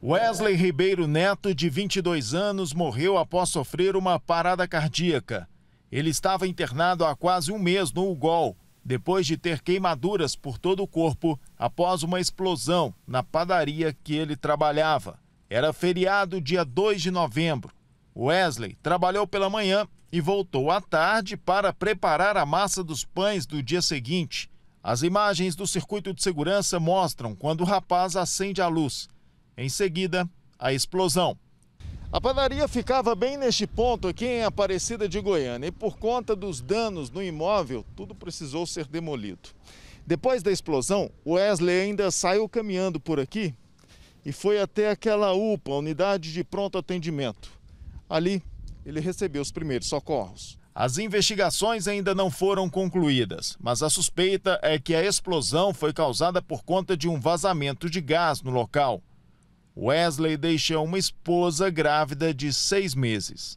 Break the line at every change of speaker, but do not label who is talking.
Wesley Ribeiro Neto, de 22 anos, morreu após sofrer uma parada cardíaca. Ele estava internado há quase um mês no UGOL, depois de ter queimaduras por todo o corpo após uma explosão na padaria que ele trabalhava. Era feriado dia 2 de novembro. Wesley trabalhou pela manhã e voltou à tarde para preparar a massa dos pães do dia seguinte. As imagens do circuito de segurança mostram quando o rapaz acende a luz. Em seguida, a explosão. A padaria ficava bem neste ponto aqui em Aparecida de Goiânia e por conta dos danos no imóvel, tudo precisou ser demolido. Depois da explosão, Wesley ainda saiu caminhando por aqui e foi até aquela UPA, unidade de pronto atendimento. Ali, ele recebeu os primeiros socorros. As investigações ainda não foram concluídas, mas a suspeita é que a explosão foi causada por conta de um vazamento de gás no local. Wesley deixa uma esposa grávida de seis meses.